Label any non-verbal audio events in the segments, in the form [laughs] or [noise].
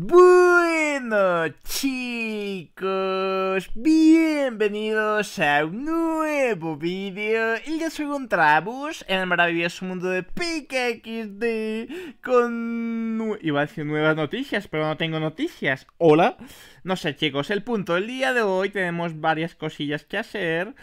Bueno chicos, bienvenidos a un nuevo vídeo y ya un encontramos en el maravilloso mundo de PKXD con... iba a decir nuevas noticias, pero no tengo noticias, hola No sé chicos, el punto, el día de hoy tenemos varias cosillas que hacer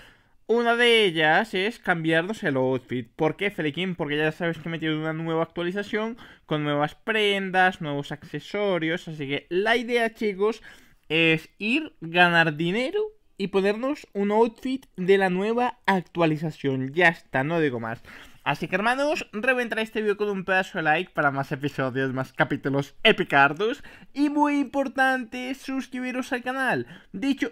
una de ellas es cambiarnos el outfit. ¿Por qué, Feliquín? Porque ya sabes que he metido una nueva actualización con nuevas prendas, nuevos accesorios. Así que la idea, chicos, es ir, ganar dinero y ponernos un outfit de la nueva actualización. Ya está, no digo más. Así que hermanos, reventaré este video con un pedazo de like para más episodios, más capítulos epicardos. Y muy importante, suscribiros al canal. Dicho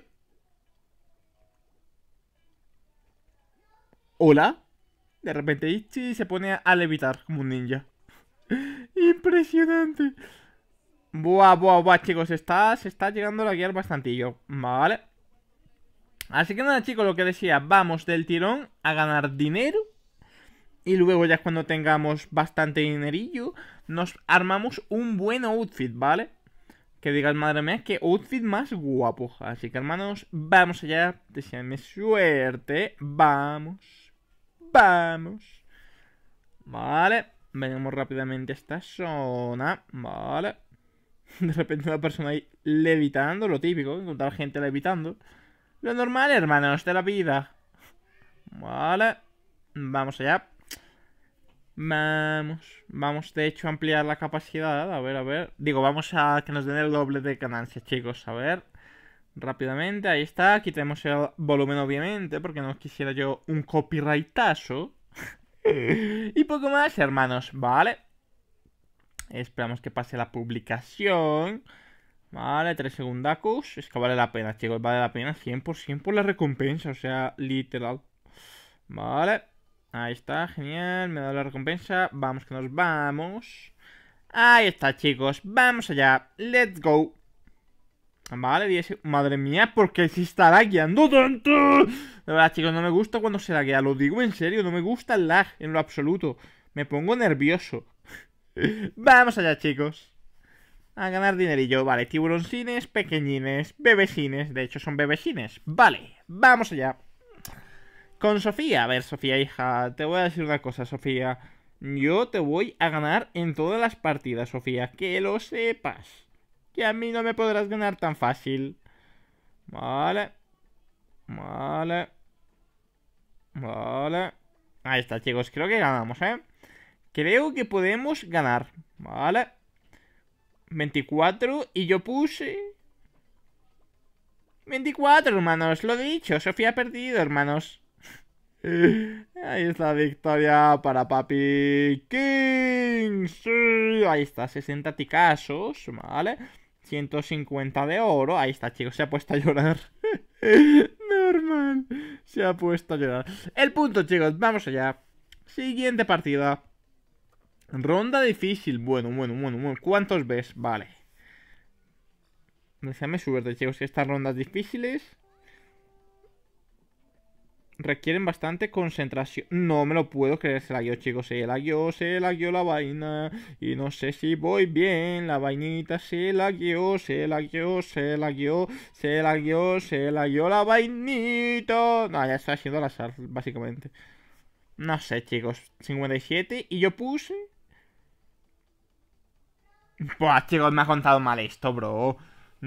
hola. De repente Ichi se pone a levitar como un ninja. [laughs] Impresionante. Buah, buah, buah, chicos. Está, se está llegando la guerra bastantillo. Vale. Así que nada, chicos, lo que decía, vamos del tirón a ganar dinero. Y luego ya cuando tengamos bastante dinerillo, nos armamos un buen outfit, ¿vale? Que digas, madre mía, Que outfit más guapo. Así que hermanos, vamos allá. Deseadme suerte. Vamos. Vamos. Vale. Venimos rápidamente a esta zona. Vale. [laughs] De repente una persona ahí levitando, lo típico, encontrar gente levitando. Lo normal, hermanos, de la vida. Vale. Vamos allá. Vamos. Vamos, de hecho, a ampliar la capacidad. A ver, a ver. Digo, vamos a que nos den el doble de ganancias, chicos. A ver rápidamente. Ahí está. aquí tenemos el volumen, obviamente, porque no quisiera yo un copyrightazo. [laughs] y poco más, hermanos, ¿vale? Esperamos que pase la publicación. Vale, tres segundacos. Es que vale la pena, chicos. Vale la pena 100% por la recompensa. O sea, literal. Vale. Ahí está, genial. Me da la recompensa. Vamos que nos vamos. Ahí está, chicos. Vamos allá. Let's go. Madre mía, porque si está guiando tanto? La verdad, chicos, no me gusta cuando se laguea. Lo digo en serio, no me gusta el lag en lo absoluto. Me pongo nervioso. [laughs] Vamos allá, chicos. A ganar dinerillo. Vale, tiburoncines, pequeñines, Bebecines, De hecho, son bebecines Vale, vamos allá. Con Sofía. A ver, Sofía, hija, te voy a decir una cosa, Sofía. Yo te voy a ganar en todas las partidas, Sofía. Que lo sepas que a mí no me podrás ganar tan fácil. Vale. Vale. Vale. Ahí está, chicos. Creo que ganamos, ¿eh? Creo que podemos ganar. Vale. 24 y yo puse... 24, hermanos. Lo he dicho, Sofía ha perdido, hermanos. [laughs] Ahí está victoria para Papi King. ahí está, 60 ticasos ¿vale? 150 de oro. Ahí está, chicos. Se ha puesto a llorar. [laughs] Normal, Se ha puesto a llorar. El punto, chicos. Vamos allá. Siguiente partida. Ronda difícil. Bueno, bueno, bueno, bueno. ¿Cuántos ves? Vale. Déjame suerte, chicos. Estas rondas difíciles requieren bastante concentración. No me lo puedo creer, se la guió, chicos. Se la guió, se la guió la vaina. Y no sé si voy bien. La vainita se la guió se la guió, se la guió se la guió, se la guió la vainito. No, ya está haciendo al azar, básicamente. No sé, chicos. 57 y yo puse. Buah, chicos, me ha contado mal esto, bro.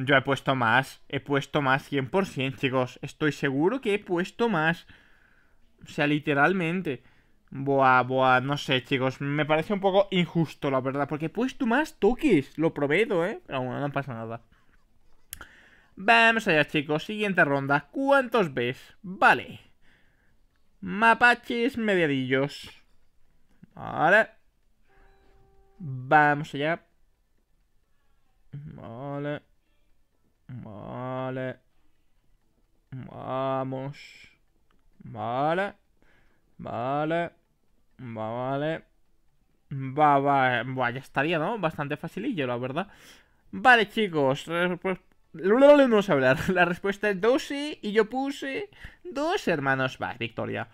Yo he puesto más, he puesto más 100%, chicos. Estoy seguro que he puesto más. O sea, literalmente. Buah, buah, no sé, chicos. Me parece un poco injusto, la verdad. Porque he puesto más toques. Lo proveedo, ¿eh? Pero bueno, no pasa nada. Vamos allá, chicos. Siguiente ronda. ¿Cuántos ves? Vale. Mapaches mediadillos. Vale. Vamos allá. Vale. Vale Vale. Vale. Vale. Va, va, ya estaría, ¿no? Bastante facilillo, la verdad. Vale, chicos. Pues, luego le vamos a hablar. [laughs] La respuesta es dos y yo puse dos hermanos. Va, victoria.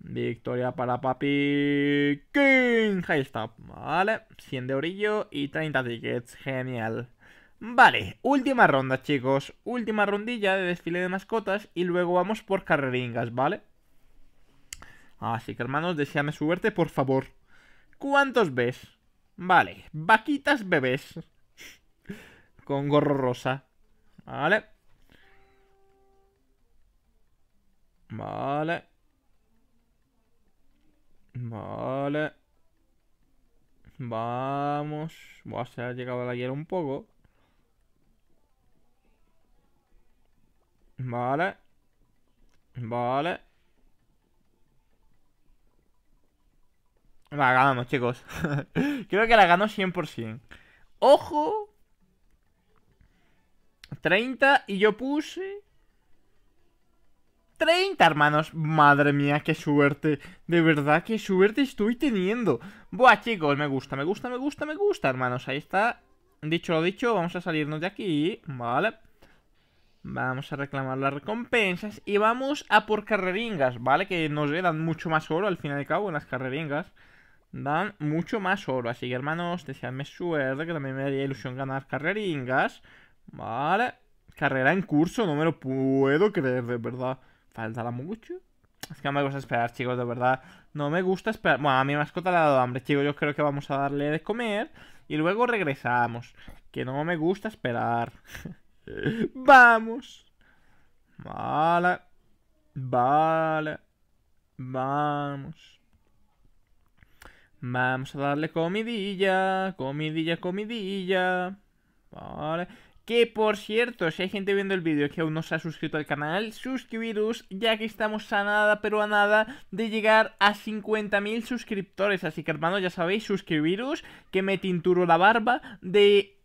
Victoria para papi King. Ahí está. Vale. 100 de orillo y 30 tickets. Genial. Vale, última ronda, chicos. Última rondilla de desfile de mascotas y luego vamos por carreringas, ¿vale? Así que, hermanos, deseame suerte, por favor. ¿Cuántos ves? Vale, vaquitas bebés. Con gorro rosa. Vale. Vale. Vale. Vamos. se ha llegado la hierba un poco. Vale. Vale. La ganamos, chicos. [laughs] Creo que la ganó 100%. ¡Ojo! 30 y yo puse... 30, hermanos. Madre mía, qué suerte. De verdad, qué suerte estoy teniendo. Buah, chicos, me gusta, me gusta, me gusta, me gusta, hermanos. Ahí está. Dicho lo dicho, vamos a salirnos de aquí. Vale. Vamos a reclamar las recompensas y vamos a por carreringas, ¿vale? Que nos dan mucho más oro al fin y al cabo en las carreringas. Dan mucho más oro, así que hermanos, deseadme suerte, que también me daría ilusión ganar carreringas. Vale, carrera en curso, no me lo puedo creer, de verdad. Faltará mucho. Es que no me gusta esperar, chicos, de verdad. No me gusta esperar. Bueno, a mi mascota le ha dado hambre, chicos. Yo creo que vamos a darle de comer y luego regresamos. Que no me gusta esperar. [laughs] Vamos. Vale. Vale. Vamos. Vamos a darle comidilla, comidilla, comidilla. Vale. Que por cierto, si hay gente viendo el vídeo que aún no se ha suscrito al canal, suscribiros ya que estamos a nada, pero a nada de llegar a 50.000 suscriptores. Así que hermano, ya sabéis, suscribiros, que me tinturo la barba de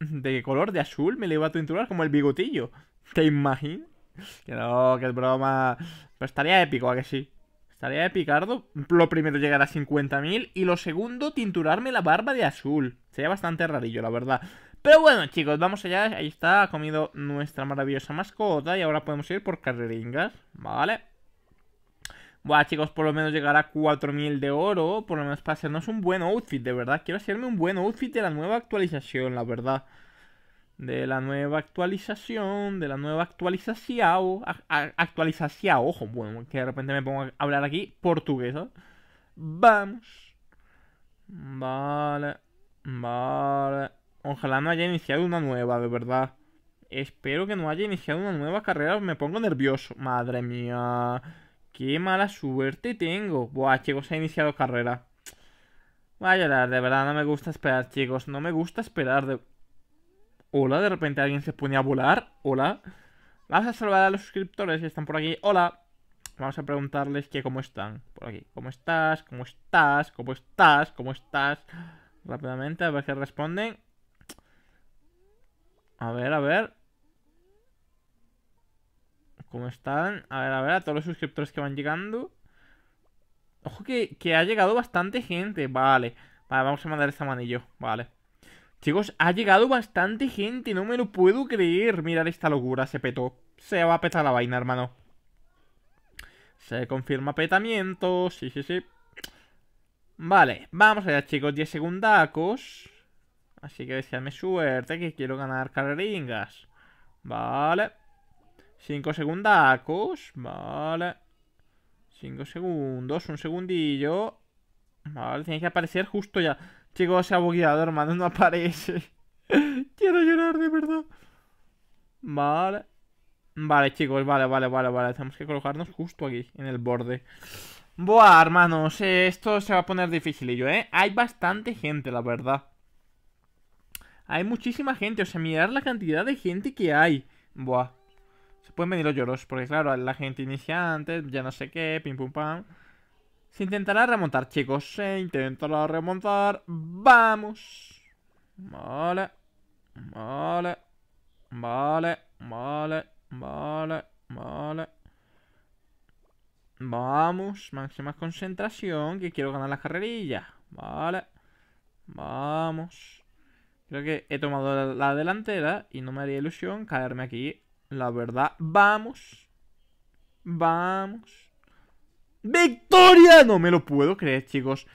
de color de azul me le iba a tinturar como el bigotillo. [laughs] ¿Te imaginas? Que no, que es broma. Pero estaría épico, ¿a que sí? Estaría de Lo primero, llegar a 50.000. Y lo segundo, tinturarme la barba de azul. Sería bastante rarillo, la verdad. Pero bueno, chicos, vamos allá. Ahí está, ha comido nuestra maravillosa mascota. Y ahora podemos ir por carreringas. Vale. Buah, chicos, por lo menos llegar a 4000 de oro. Por lo menos para hacernos un buen outfit, de verdad. Quiero hacerme un buen outfit de la nueva actualización, la verdad. De la nueva actualización, de la nueva actualización. Actualización, ojo, bueno, que de repente me pongo a hablar aquí portugués ¿eh? Vamos. Vale, vale. Ojalá no haya iniciado una nueva, de verdad. Espero que no haya iniciado una nueva carrera. Me pongo nervioso. Madre mía. Qué mala suerte tengo. Buah, chicos, ha iniciado carrera. Vaya, a de verdad, no me gusta esperar, chicos. No me gusta esperar de... Hola, de repente alguien se pone a volar. Hola. Vamos a saludar a los suscriptores que están por aquí. Hola. Vamos a preguntarles que cómo están. Por aquí. ¿Cómo estás? ¿Cómo estás? ¿Cómo estás? ¿Cómo estás? Rápidamente, a ver qué responden. A ver, a ver. ¿Cómo están? A ver, a ver, a todos los suscriptores que van llegando. Ojo que, que ha llegado bastante gente. Vale. Vale, vamos a mandar esta manillo. Vale. Chicos, ha llegado bastante gente. No me lo puedo creer. Mirad esta locura. Se petó. Se va a petar la vaina, hermano. Se confirma petamiento. Sí, sí, sí. Vale, vamos allá, chicos. 10 segundacos. Así que deseadme suerte, que quiero ganar carreringas. Vale. 5 segundacos. Vale. 5 segundos, un segundillo. Vale, tiene que aparecer justo ya. Chicos, se ha hermano, no aparece. [laughs] Quiero llorar, de verdad. Vale. Vale, chicos, vale, vale, vale, vale. Tenemos que colocarnos justo aquí, en el borde. Buah, hermanos, esto se va a poner difícil ¿eh? Hay bastante gente, la verdad. Hay muchísima gente, o sea, mirar la cantidad de gente que hay. Buah pueden venir los lloros, porque claro, la gente iniciante, ya no sé qué, pim pum pam. Se intentará remontar, chicos, se intentará remontar. ¡Vamos! Vale, vale, vale, vale, vale, vale. Vamos, máxima concentración, que quiero ganar la carrerilla. Vale, vamos. Creo que he tomado la delantera y no me haría ilusión caerme aquí la verdad, vamos. Vamos. ¡Victoria! No me lo puedo creer, chicos.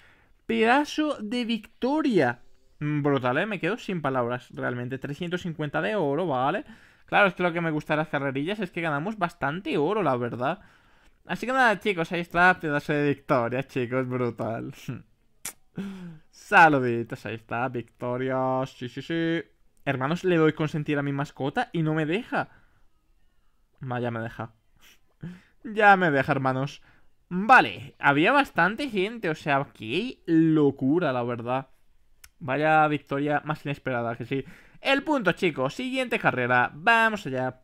Pedazo de victoria. Mm, brutal, ¿eh? Me quedo sin palabras, realmente. 350 de oro, ¿vale? Claro, es que lo que me gusta de las carrerillas es que ganamos bastante oro, la verdad. Así que nada, chicos, ahí está. Pedazo de victoria, chicos. Brutal. [laughs] Saluditos, ahí está. Victoria. Sí, sí, sí. Hermanos, le doy consentir a mi mascota y no me deja. Ya me deja. [laughs] ya me deja, hermanos. Vale, había bastante gente, o sea, qué locura, la verdad. Vaya victoria más inesperada que sí. El punto, chicos, siguiente carrera, vamos allá.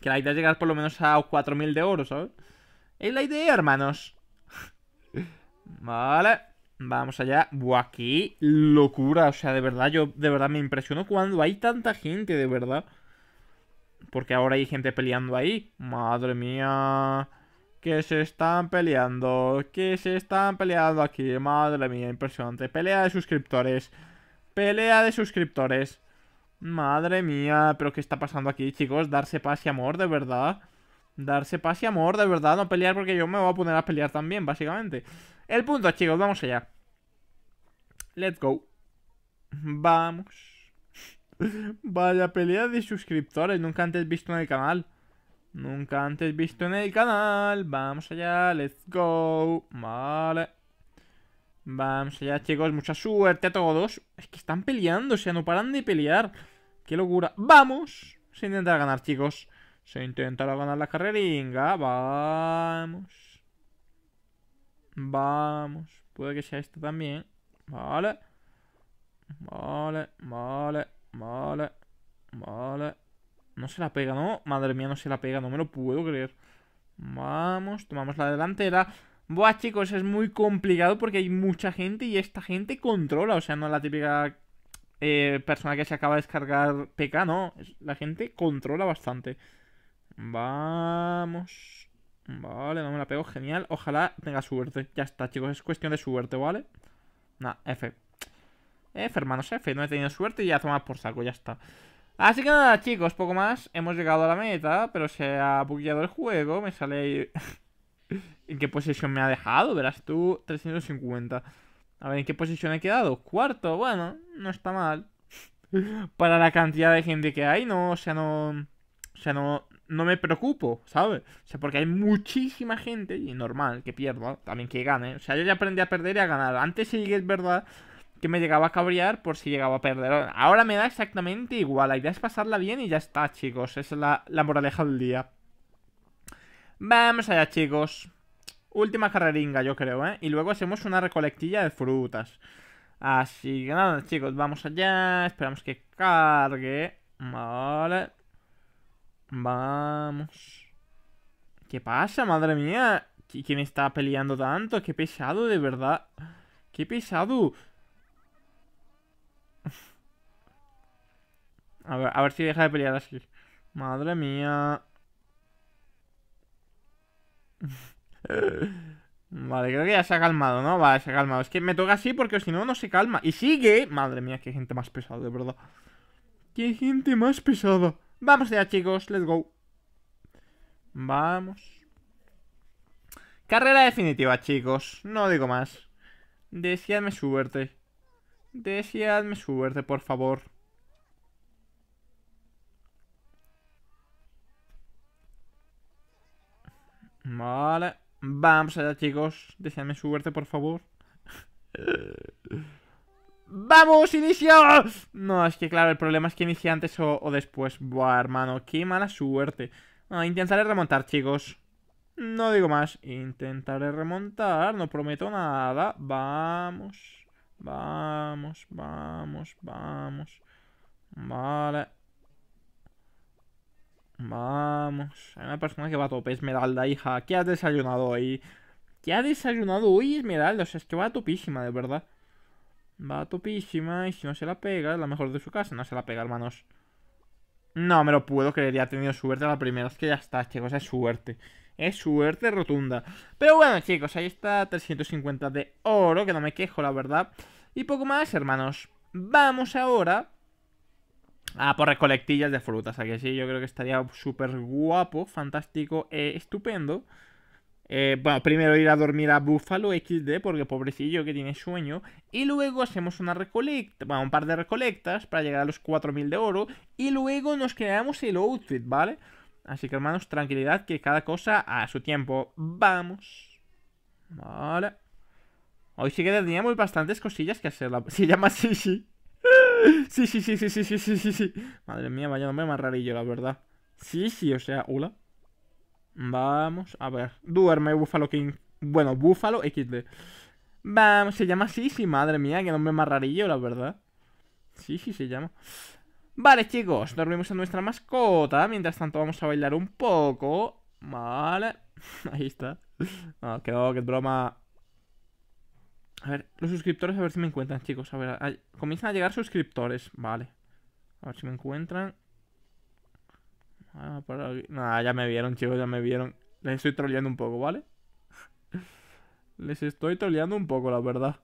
Que la idea es llegar por lo menos a 4.000 de oro, ¿sabes? Es la idea, hermanos. [laughs] vale, vamos allá. Buah, qué locura, o sea, de verdad, yo de verdad me impresiono cuando hay tanta gente, de verdad. Porque ahora hay gente peleando ahí. Madre mía. Que se están peleando. Que se están peleando aquí. Madre mía, impresionante. Pelea de suscriptores. Pelea de suscriptores. Madre mía, pero ¿qué está pasando aquí, chicos? Darse paz y amor, de verdad. Darse paz y amor, de verdad. No pelear porque yo me voy a poner a pelear también, básicamente. El punto, chicos, vamos allá. Let's go. Vamos. Vaya pelea de suscriptores, nunca antes visto en el canal. Nunca antes visto en el canal. Vamos allá, let's go. Vale. Vamos allá, chicos. Mucha suerte a todos. Es que están peleando, o sea, no paran de pelear. ¡Qué locura! ¡Vamos! Se intentará ganar, chicos. Se intentará ganar la carreringa. Vamos. Vamos. Puede que sea esta también. Vale. Vale, vale. Vale. Vale. No se la pega, ¿no? Madre mía, no se la pega. No me lo puedo creer. Vamos, tomamos la delantera. Buah, chicos, es muy complicado porque hay mucha gente y esta gente controla. O sea, no es la típica eh, persona que se acaba de descargar PK, no. La gente controla bastante. Vamos. Vale, no me la pego. Genial. Ojalá tenga suerte. Ya está, chicos. Es cuestión de suerte, ¿vale? Nah, F eh hermanos no he tenido suerte y ya toma por saco, ya está. Así que nada, chicos, poco más. Hemos llegado a la meta, pero se ha bugueado el juego. Me sale... [laughs] ¿En qué posición me ha dejado? Verás tú, 350. A ver, ¿en qué posición he quedado? Cuarto, bueno, no está mal. [laughs] Para la cantidad de gente que hay, no, o sea, no... O sea, no, no me preocupo, ¿sabes? O sea, porque hay muchísima gente, y normal que pierda, también que gane. O sea, yo ya aprendí a perder y a ganar. Antes sí es verdad que me llegaba a cabrear por si llegaba a perder. Ahora me da exactamente igual. La idea es pasarla bien y ya está, chicos. Esa es la, la moraleja del día. Vamos allá, chicos. Última carreringa, yo creo, ¿eh? Y luego hacemos una recolectilla de frutas. Así que nada, chicos, vamos allá. Esperamos que cargue. Vale. Vamos. ¿Qué pasa? Madre mía. ¿Quién está peleando tanto? Qué pesado, de verdad. Qué pesado. A ver, si deja de pelear así. Madre mía. [laughs] vale, creo que ya se ha calmado, ¿no? Vale, se ha calmado. Es que me toca así porque si no, no se calma. Y sigue. Madre mía, qué gente más pesada, de verdad. Qué gente más pesada. Vamos ya, chicos. Let's go. Vamos. Carrera definitiva, chicos. No digo más. Deseadme suerte. Deseadme suerte, por favor. Vale. Vamos allá, chicos. Deseadme suerte, por favor. [laughs] ¡Vamos, inicio! No, es que claro, el problema es que inicia antes o, después. Buah, hermano, qué mala suerte. intentaré remontar, chicos. No digo más. Intentaré remontar, no prometo nada. Vamos, vamos, vamos, vamos. Vale. Vamos. Hay una persona que va a tope. Esmeralda, hija. ¿Qué ha desayunado hoy? ¿Qué ha desayunado hoy Esmeralda? O sea, es que va a topísima, de verdad. Va a topísima y si no se la pega, es la mejor de su casa. No se la pega, hermanos. No me lo puedo creer, ya ha tenido suerte la primera. Es que ya está, chicos, es suerte. Es suerte rotunda. Pero bueno, chicos, ahí está 350 de oro, que no me quejo, la verdad. Y poco más, hermanos. Vamos ahora Ah, por recolectillas de frutas. así que sí, yo creo que estaría súper guapo, fantástico, eh, estupendo. Eh, bueno, primero ir a dormir a Búfalo XD, porque pobrecillo que tiene sueño. Y luego hacemos una recolecta, un par de recolectas para llegar a los 4000 de oro. Y luego nos creamos el outfit, ¿vale? Así que hermanos, tranquilidad, que cada cosa a su tiempo. Vamos. Vale. Hoy sí que teníamos bastantes cosillas que hacer. [laughs] Se llama Sisi. [laughs] Sí, sí, sí, sí, sí, sí, sí, sí, sí. Madre mía, vaya nombre más rarillo, la verdad. Sí, sí, o sea, hola. Vamos, a ver. Duerme, búfalo King. Bueno, búfalo XD. Vamos, se llama sí, sí, madre mía, que nombre más rarillo, la verdad. Sí, sí, se llama. Vale, chicos, dormimos a nuestra mascota. Mientras tanto, vamos a bailar un poco. Vale. [laughs] Ahí está. No, ah, que, no, que broma. A ver, los suscriptores, a ver si me encuentran, chicos. A ver, comienzan a llegar suscriptores. Vale. A ver si me encuentran. Ah, ya me vieron, chicos, ya me vieron. Les estoy troleando un poco, ¿vale? [laughs] Les estoy troleando un poco, la verdad.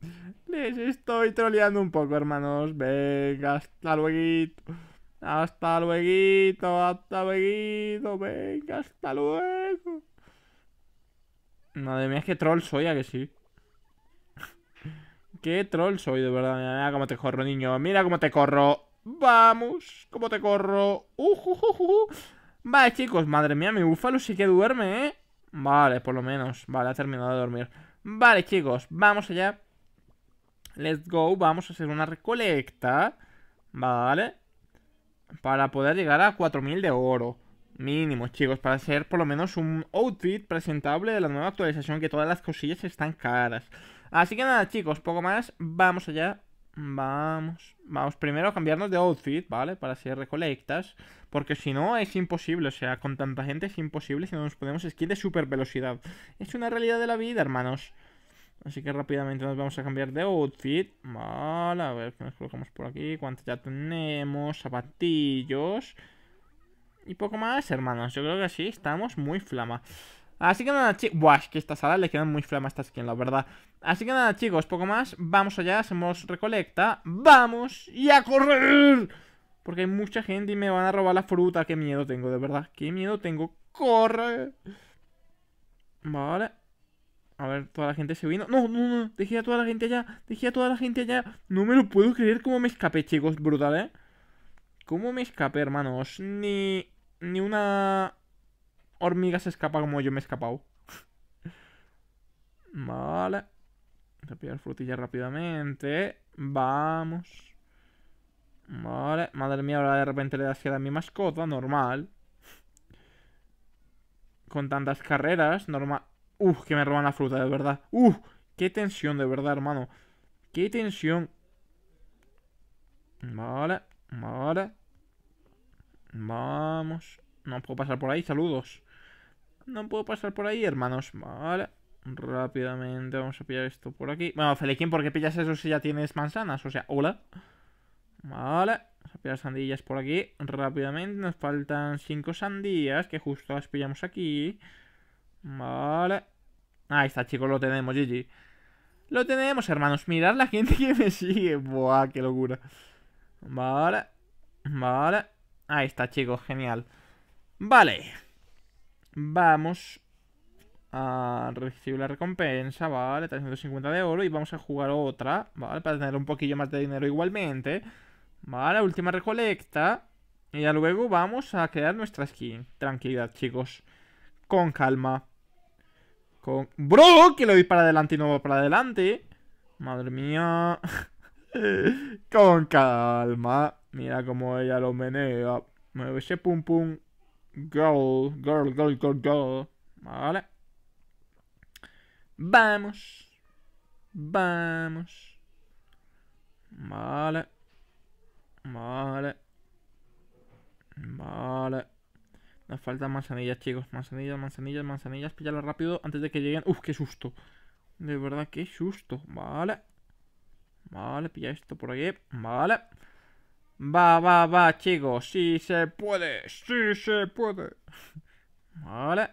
[laughs] Les estoy troleando un poco, hermanos. Venga, hasta luego. Hasta luego, hasta luego. Venga, hasta luego. Madre mía, es que troll soy, a que sí. Qué troll soy, de verdad. Mira cómo te corro, niño. Mira cómo te corro. Vamos, cómo te corro. Uh, vale, chicos, madre mía, mi búfalo sí que duerme, ¿eh? Vale, por lo menos. Vale, ha terminado de dormir. Vale, chicos, vamos allá. Let's go. Vamos a hacer una recolecta. Vale. Para poder llegar a 4000 de oro. Mínimo, chicos, para hacer por lo menos un outfit presentable de la nueva actualización, que todas las cosillas están caras. Así que nada, chicos, poco más. Vamos allá. Vamos. Vamos primero a cambiarnos de outfit, ¿vale? Para ser recolectas. Porque si no, es imposible. O sea, con tanta gente es imposible si no nos ponemos skin de super velocidad. Es una realidad de la vida, hermanos. Así que rápidamente nos vamos a cambiar de outfit. Vale, a ver qué nos colocamos por aquí. Cuánto ya tenemos. Zapatillos. Y poco más, hermanos. Yo creo que así estamos muy flama. Así que nada, chicos. Buah, es que esta sala le quedan muy flama a esta skin, la verdad. Así que nada, chicos, poco más. Vamos allá, hacemos recolecta. ¡Vamos! ¡Y a correr! Porque hay mucha gente y me van a robar la fruta. ¡Qué miedo tengo, de verdad! ¡Qué miedo tengo! ¡Corre! Vale. A ver, toda la gente se vino. No, no, no. Dejé a toda la gente allá. Dejé a toda la gente allá. No me lo puedo creer cómo me escapé, chicos. Brutal, ¿eh? ¿Cómo me escapé, hermanos? Ni... Ni una hormiga se escapa como yo me he escapado. [laughs] vale. Voy a pillar frutilla rápidamente. Vamos. Vale. Madre mía, ahora de repente le da a mi mascota. Normal. Con tantas carreras. Normal. Uf, que me roban la fruta, de verdad. Uf, qué tensión, de verdad, hermano. Qué tensión. Vale. Vale. Vamos. No puedo pasar por ahí. Saludos. No puedo pasar por ahí, hermanos. Vale. Rápidamente vamos a pillar esto por aquí. Bueno, Feliquín, ¿por qué pillas eso si ya tienes manzanas? O sea, hola. Vale. Vamos a pillar sandillas por aquí. Rápidamente. Nos faltan cinco sandías, que justo las pillamos aquí. Vale. Ahí está, chicos, lo tenemos, GG. Lo tenemos, hermanos. Mirad la gente que me sigue. Buah, qué locura. Vale. Vale. Ahí está, chicos, genial. Vale. Vamos a recibir la recompensa, ¿vale? 350 de oro y vamos a jugar otra, ¿vale? Para tener un poquillo más de dinero igualmente. Vale, última recolecta. Y ya luego vamos a crear nuestra skin. Tranquilidad, chicos. Con calma. Con... ¡Bro! Que lo doy para adelante y no va para adelante. Madre mía. [laughs] Con calma. Mira cómo ella lo menea. Mueve ese pum pum. Girl, girl, girl, girl, girl. Vale. Vamos. Vamos. Vale. Vale. Vale. Nos faltan manzanillas, chicos. Manzanillas, manzanillas, manzanillas. Píllalas rápido antes de que lleguen. Uf, qué susto. De verdad, qué susto. Vale. Vale, pilla esto por aquí. Vale. Va, va, va, chicos. Sí se puede. Sí se puede. Vale.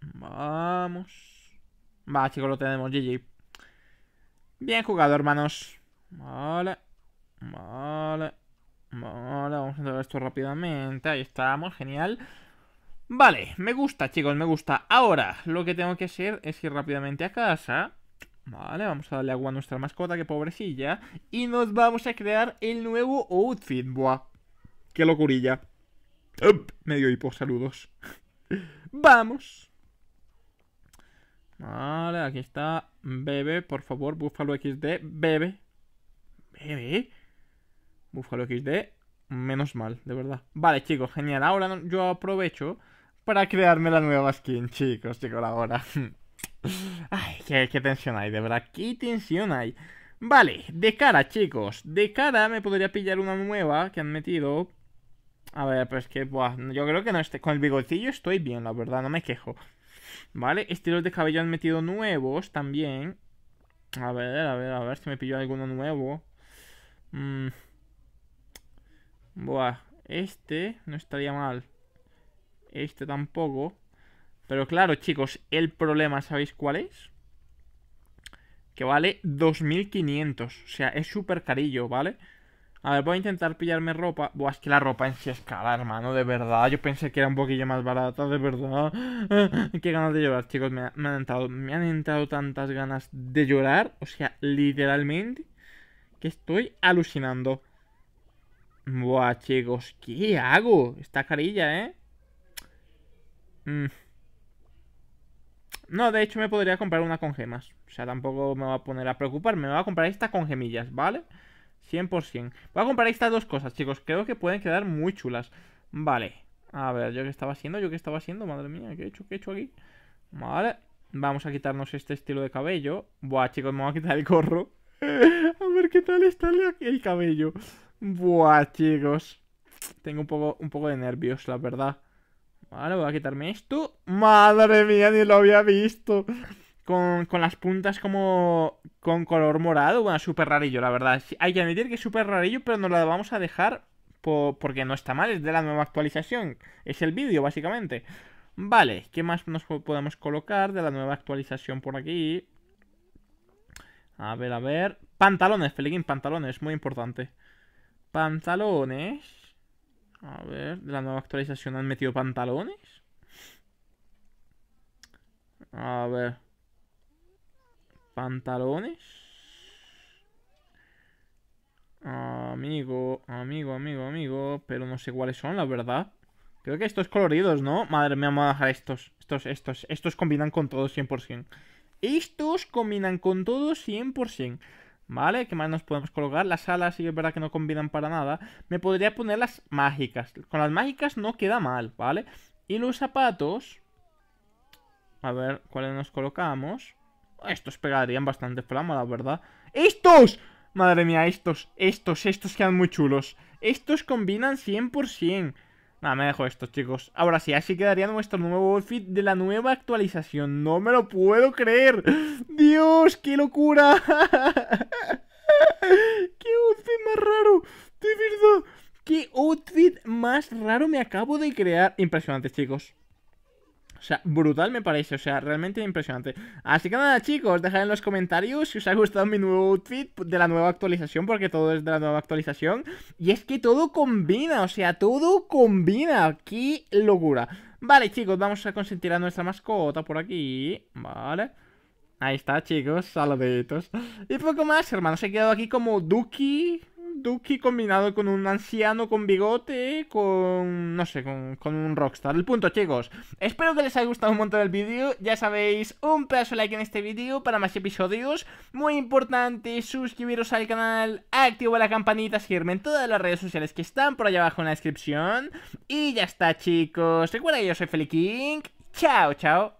Vamos. Va, chicos, lo tenemos. GG. Bien jugado, hermanos. Vale. Vale. Vale, vamos a hacer esto rápidamente. Ahí estamos, genial. Vale, me gusta, chicos, me gusta. Ahora, lo que tengo que hacer es ir rápidamente a casa. Vale, vamos a darle agua a nuestra mascota, que pobrecilla. Y nos vamos a crear el nuevo outfit. Buah, qué locurilla. ¡Up! Medio hipo, saludos. [laughs] ¡Vamos! Vale, aquí está. Bebe, por favor, Búfalo XD. Bebe. Bebe. Búfalo XD. Menos mal, de verdad. Vale, chicos, genial. Ahora yo aprovecho para crearme la nueva skin, chicos, chicos, ahora. [laughs] [laughs] Ay, qué, tensión hay, de verdad, qué tensión hay. Vale, de cara, chicos. De cara me podría pillar una nueva que han metido. A ver, pues que, buah, yo creo que no esté. Con el bigotillo estoy bien, la verdad, no me quejo. Vale, estilos de cabello han metido nuevos también. A ver, a ver, a ver si me pillo alguno nuevo. Mm. Buah, este no estaría mal. Este tampoco. Pero claro, chicos, el problema, ¿sabéis cuál es? Que vale 2.500. O sea, es súper carillo, ¿vale? A ver, voy a intentar pillarme ropa. Buah, es que la ropa en sí es cara, hermano, de verdad. Yo pensé que era un poquillo más barata, de verdad. [laughs] Qué ganas de llorar, chicos. Me, me han entrado, han entrado tantas ganas de llorar. O sea, literalmente, que estoy alucinando. Buah, chicos, ¿qué hago? Está carilla, ¿eh? Mmm. No, de hecho me podría comprar una con gemas. O sea, tampoco me va a poner a preocupar. Me va a comprar esta con gemillas, ¿vale? 100%. Voy a comprar estas dos cosas, chicos. Creo que pueden quedar muy chulas. Vale. A ver, ¿yo qué estaba haciendo? ¿Yo qué estaba haciendo? Madre mía, ¿qué he hecho? ¿Qué he hecho aquí? Vale. Vamos a quitarnos este estilo de cabello. Buah, chicos, me voy a quitar el gorro. [laughs] a ver qué tal está el cabello. Buah, chicos. Tengo un poco, un poco de nervios, la verdad. Vale, voy a quitarme esto. Madre mía, ni lo había visto. Con, las puntas como con color morado. Bueno, súper rarillo, la verdad. Hay que admitir que es súper rarillo, pero nos lo vamos a dejar porque no está mal. Es de la nueva actualización. Es el vídeo, básicamente. Vale, ¿qué más nos podemos colocar de la nueva actualización por aquí? A ver, a ver. Pantalones, Feliquín, pantalones, muy importante. Pantalones. A ver, de la nueva actualización han metido pantalones. A ver. Pantalones. Amigo, amigo, amigo, amigo. Pero no sé cuáles son, la verdad. Creo que estos coloridos, ¿no? Madre mía, me a dejar estos. Estos, estos. Estos combinan con todo 100%. Estos combinan con todo 100%. ¿Vale? ¿Qué más nos podemos colocar? Las alas sí es verdad que no combinan para nada. Me podría poner las mágicas. Con las mágicas no queda mal, ¿vale? Y los zapatos... A ver, ¿cuáles nos colocamos? Estos pegarían bastante flama, la verdad. ¡Estos! Madre mía, estos, estos, estos quedan muy chulos. Estos combinan 100%. Nada, me dejo estos, chicos. Ahora sí, así quedaría nuestro nuevo outfit de la nueva actualización. ¡No me lo puedo creer! ¡Dios, qué locura! [laughs] ¡Qué outfit más raro! ¡De verdad! ¡Qué outfit más raro me acabo de crear! Impresionante, chicos. O sea, brutal me parece, o sea, realmente impresionante. Así que nada, chicos, dejad en los comentarios si os ha gustado mi nuevo outfit de la nueva actualización, porque todo es de la nueva actualización. Y es que todo combina, o sea, todo combina. ¡Qué locura! Vale, chicos, vamos a consentir a nuestra mascota por aquí. Vale. Ahí está, chicos, saluditos. Y poco más, hermanos. He quedado aquí como Duki... Duki combinado con un anciano con bigote, con... no sé, con, un rockstar. El punto, chicos. Espero que les haya gustado un montón el vídeo. Ya sabéis, un pedazo de like en este vídeo para más episodios. Muy importante, suscribiros al canal, Activo la campanita, seguirme en todas las redes sociales que están por allá abajo en la descripción. Y ya está, chicos. Recuerda que yo soy King. Chao, chao.